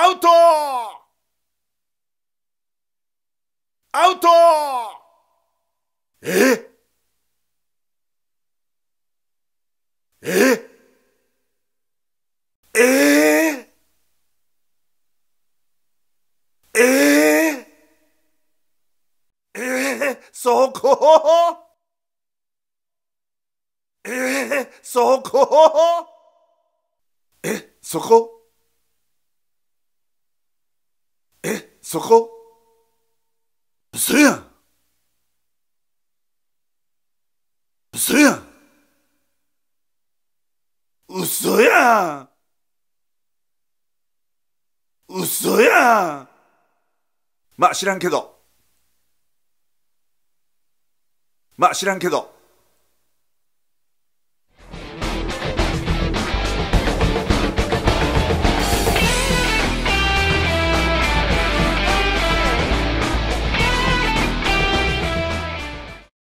アウトアウトえええええええそこええそこえそこそこ嘘やん嘘やん嘘やん嘘やんまあ知らんけどまあ知らんけど